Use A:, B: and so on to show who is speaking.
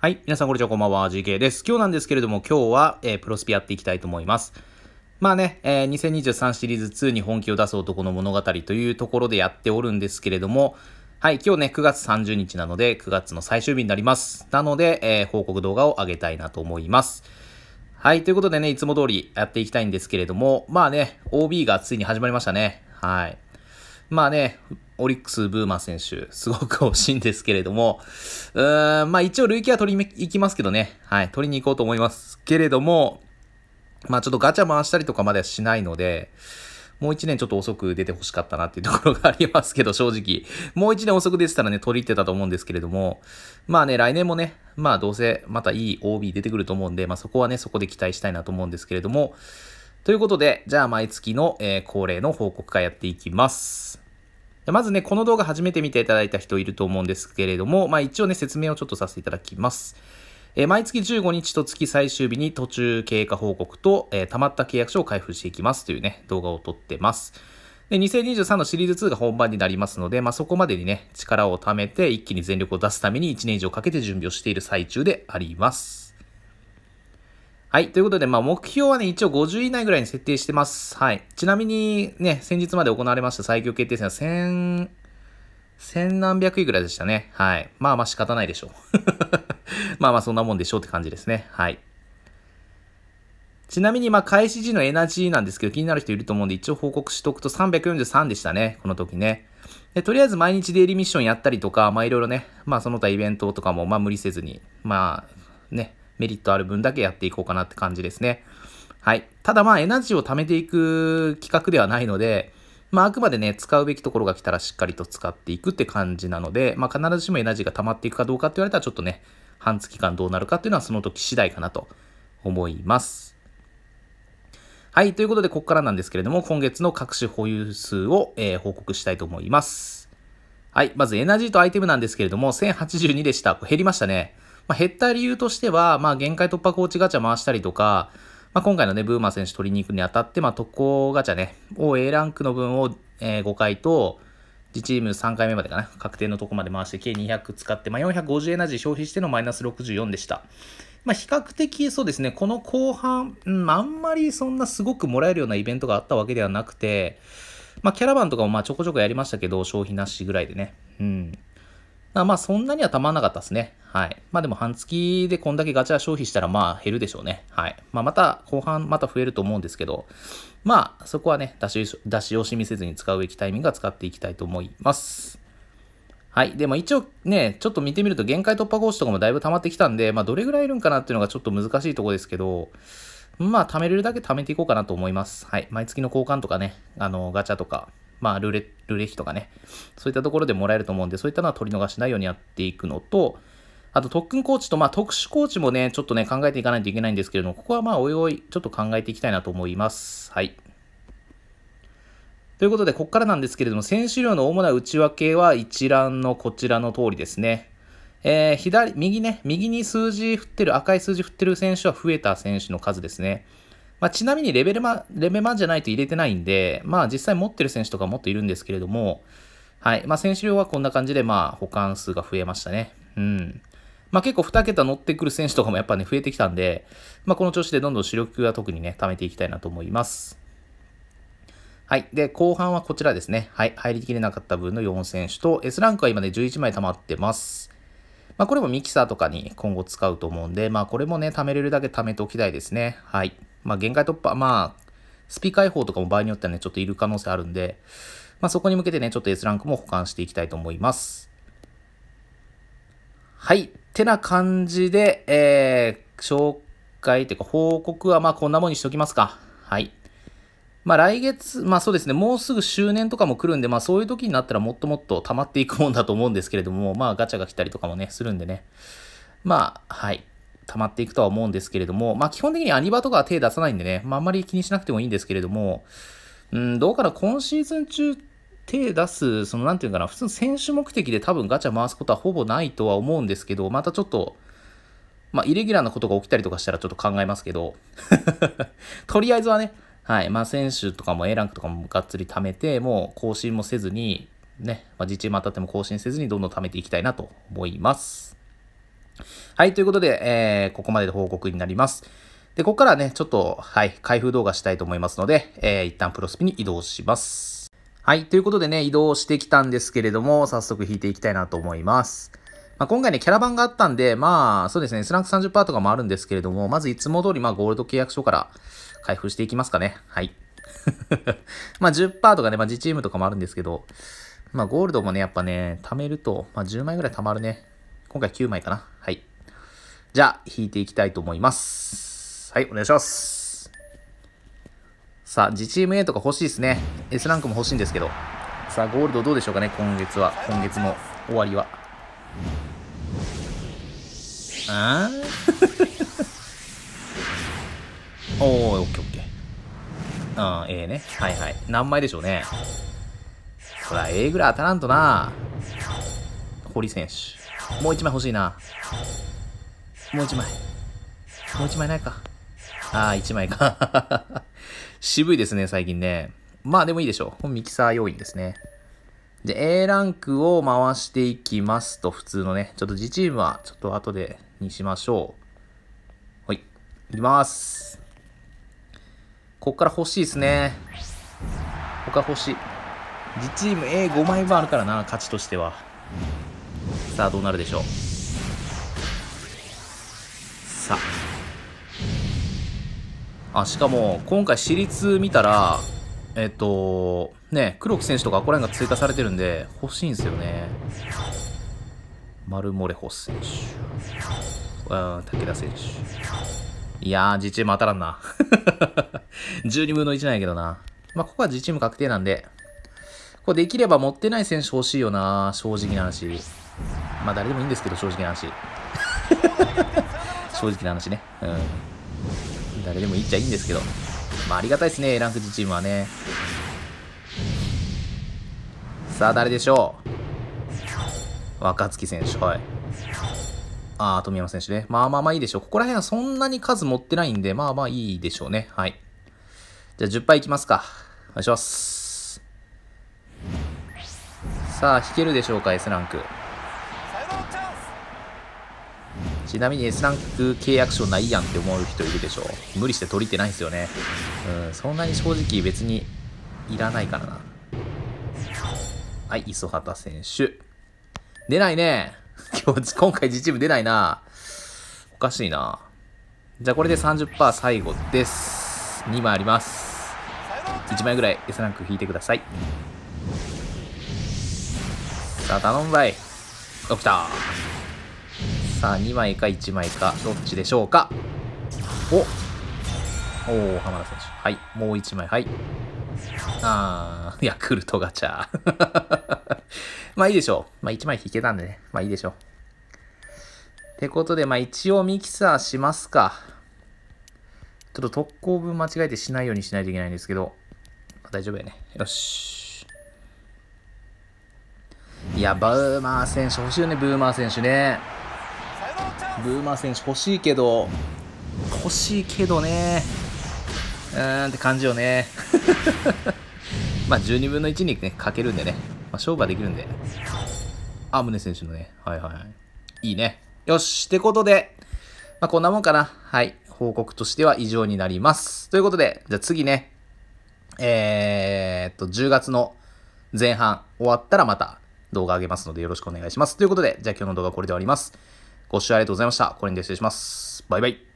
A: はい。皆さん、こんにちは。こんばんは。GK です。今日なんですけれども、今日は、えー、プロスピやっていきたいと思います。まあね、えー、2023シリーズ2に本気を出す男の物語というところでやっておるんですけれども、はい。今日ね、9月30日なので、9月の最終日になります。なので、えー、報告動画を上げたいなと思います。はい。ということでね、いつも通りやっていきたいんですけれども、まあね、OB がついに始まりましたね。はい。まあね、オリックス、ブーマー選手、すごく惜しいんですけれども、うーん、まあ一応累計は取りに行きますけどね、はい、取りに行こうと思いますけれども、まあちょっとガチャ回したりとかまではしないので、もう一年ちょっと遅く出て欲しかったなっていうところがありますけど、正直。もう一年遅く出てたらね、取り入ってたと思うんですけれども、まあね、来年もね、まあどうせまたいい OB 出てくると思うんで、まあそこはね、そこで期待したいなと思うんですけれども、ということで、じゃあ毎月の、えー、恒例の報告会やっていきます。まずね、この動画初めて見ていただいた人いると思うんですけれども、まあ一応ね、説明をちょっとさせていただきます。え毎月15日と月最終日に途中経過報告と、えー、溜まった契約書を開封していきますというね、動画を撮ってます。で、2023のシリーズ2が本番になりますので、まあ、そこまでにね、力を貯めて一気に全力を出すために1年以上かけて準備をしている最中であります。はい。ということで、まあ、目標はね、一応50位以内ぐらいに設定してます。はい。ちなみに、ね、先日まで行われました最強決定戦は1000、千何百位ぐらいでしたね。はい。まあまあ仕方ないでしょう。まあまあそんなもんでしょうって感じですね。はい。ちなみに、まあ、開始時のエナジーなんですけど、気になる人いると思うんで、一応報告しとくと343でしたね、この時ね。でとりあえず毎日デイリーミッションやったりとか、まあ、いろいろね、まあ、その他イベントとかも、まあ、無理せずに、まあ、ね、メリットある分だけやっていこうかなって感じですね。はい。ただまあエナジーを貯めていく企画ではないので、まああくまでね、使うべきところが来たらしっかりと使っていくって感じなので、まあ必ずしもエナジーが溜まっていくかどうかって言われたらちょっとね、半月間どうなるかっていうのはその時次第かなと思います。はい。ということで、ここからなんですけれども、今月の各種保有数を、えー、報告したいと思います。はい。まず、エナジーとアイテムなんですけれども、1082でした。減りましたね。まあ、減った理由としては、まあ、限界突破コーチガチャ回したりとか、まあ、今回のね、ブーマー選手取りに行くにあたって、まあ、特攻ガチャね、を A ランクの分を、えー、5回と、自チーム3回目までかな、確定のとこまで回して、計200使って、まあ、450エナジー消費してのマイナス64でした。まあ、比較的そうですね、この後半、うん、あんまりそんなすごくもらえるようなイベントがあったわけではなくて、まあ、キャラバンとかもまあちょこちょこやりましたけど、消費なしぐらいでね。うん。まあそんなにはたまんなかったですね。はい。まあでも半月でこんだけガチャ消費したらまあ減るでしょうね。はい。まあまた後半また増えると思うんですけど、まあそこはね、出し、出し惜しみせずに使うべきタイミングは使っていきたいと思います。はい。で、も一応ね、ちょっと見てみると限界突破講師とかもだいぶ溜まってきたんで、まあどれぐらいいるんかなっていうのがちょっと難しいとこですけど、まあ貯めれるだけ貯めていこうかなと思います。はい。毎月の交換とかね、あの、ガチャとか、まあ、ルレ、ルレ費とかね、そういったところでもらえると思うんで、そういったのは取り逃しないようにやっていくのと、あと特訓コーチと、まあ、特殊コーチもね、ちょっとね、考えていかないといけないんですけれども、ここはまあ、おいおい、ちょっと考えていきたいなと思います。はい。ということで、ここからなんですけれども、選手量の主な内訳は一覧のこちらの通りですね。えー、左、右ね、右に数字振ってる、赤い数字振ってる選手は増えた選手の数ですね。まあ、ちなみにレベルマ、レベマじゃないと入れてないんで、まあ実際持ってる選手とかもっといるんですけれども、はい。まあ選手量はこんな感じで、まあ保管数が増えましたね。うん。まあ結構2桁乗ってくる選手とかもやっぱね、増えてきたんで、まあこの調子でどんどん主力は特にね、貯めていきたいなと思います。はい。で、後半はこちらですね。はい。入りきれなかった分の4選手と、S ランクは今ね、11枚溜まってます。まあこれもミキサーとかに今後使うと思うんで、まあこれもね、貯めれるだけ貯めておきたいですね。はい。まあ、限界突破、まあ、スピ解放とかも場合によってはね、ちょっといる可能性あるんで、まあ、そこに向けてね、ちょっと S ランクも保管していきたいと思います。はい。ってな感じで、えー、紹介というか報告はまあこんなもんにしときますか。はい。まあ来月、まあそうですね、もうすぐ周年とかも来るんで、まあそういう時になったらもっともっと溜まっていくもんだと思うんですけれども、まあガチャが来たりとかもね、するんでね。まあ、はい。溜まっていくとは思うんですけれども、まあ基本的にアニバとかは手出さないんでね、まああんまり気にしなくてもいいんですけれども、うん、どうかな、今シーズン中手出す、そのなんていうかな、普通の選手目的で多分ガチャ回すことはほぼないとは思うんですけど、またちょっと、まあイレギュラーなことが起きたりとかしたらちょっと考えますけど、とりあえずはね、はい、まあ選手とかも A ランクとかもがっつり貯めて、もう更新もせずに、ね、まあ、自治も当たっても更新せずにどんどん貯めていきたいなと思います。はい、ということで、えー、ここまでで報告になります。で、ここからね、ちょっと、はい、開封動画したいと思いますので、えー、一旦プロスピに移動します。はい、ということでね、移動してきたんですけれども、早速引いていきたいなと思います。まあ、今回ね、キャラバンがあったんで、まあ、そうですね、スランク30%とかもあるんですけれども、まずいつも通り、まあ、ゴールド契約書から開封していきますかね。はい。まあ、10%とかね、まあ、自チームとかもあるんですけど、まあ、ゴールドもね、やっぱね、貯めると、まあ、10枚ぐらい貯まるね。今回9枚かな。はい。じゃあ、引いていきたいと思います。はい、お願いします。さあ、自チーム A とか欲しいですね。S ランクも欲しいんですけど。さあ、ゴールドどうでしょうかね、今月は。今月の終わりは。あー おー、オッケーオッケー。うん、A ね。はいはい。何枚でしょうね。ほら、A ぐらい当たらんとな。堀選手。もう一枚欲しいな。もう一枚。もう一枚ないか。ああ、一枚か。渋いですね、最近ね。まあでもいいでしょう。ミキサー要因ですね。で、A ランクを回していきますと、普通のね。ちょっと自チームは、ちょっと後でにしましょう。はい。いきます。こっから欲しいですね。他欲しい。自チーム A5 枚分あるからな、勝ちとしては。さあどうなるでしょうさああしかも今回私立見たらえっとね黒木選手とかここら辺が追加されてるんで欲しいんですよねマルモレホ選手うん武田選手いやー自チーム当たらんな12 分の1なんやけどなまあここは自チーム確定なんでこれできれば持ってない選手欲しいよな正直な話まあ誰でもいいんですけど、正直な話。正直な話ね。うん。誰でもいいっちゃいいんですけど。まあありがたいですね、ランク G チームはね。さあ、誰でしょう若月選手、はい。ああ、富山選手ね。まあまあまあいいでしょう。ここら辺はそんなに数持ってないんで、まあまあいいでしょうね。はい。じゃあ10杯いきますか。お願いします。さあ、引けるでしょうか、S ランク。ちなみに S ランク契約書ないやんって思う人いるでしょ無理して取りてないんですよねうんそんなに正直別にいらないからなはい磯畑選手出ないね 今日今回自チーム出ないなおかしいなじゃあこれで30%最後です2枚あります1枚ぐらい S ランク引いてくださいさあ頼むばい起きたさあ2枚か1枚かどっちでしょうかおおお浜田選手はいもう1枚はいあー ヤクルトガチャ まあいいでしょうまあ1枚引けたんでねまあいいでしょうってことでまあ一応ミキサーしますかちょっと特攻分間違えてしないようにしないといけないんですけど、まあ、大丈夫やねよしいや、バウマー選手、欲しいよね、ブーマー選手ね。ブーマー選手欲しいけど、欲しいけどね、うーんって感じよね。まあ、12分の1にね、かけるんでね、まあ、勝負はできるんで。あ、胸選手のね、はいはいはい。いいね。よし、ってことで、まあ、こんなもんかな。はい。報告としては以上になります。ということで、じゃあ次ね、えー、っと、10月の前半終わったらまた動画上げますのでよろしくお願いします。ということで、じゃあ今日の動画はこれで終わります。ご視聴ありがとうございました。これにて失礼します。バイバイ。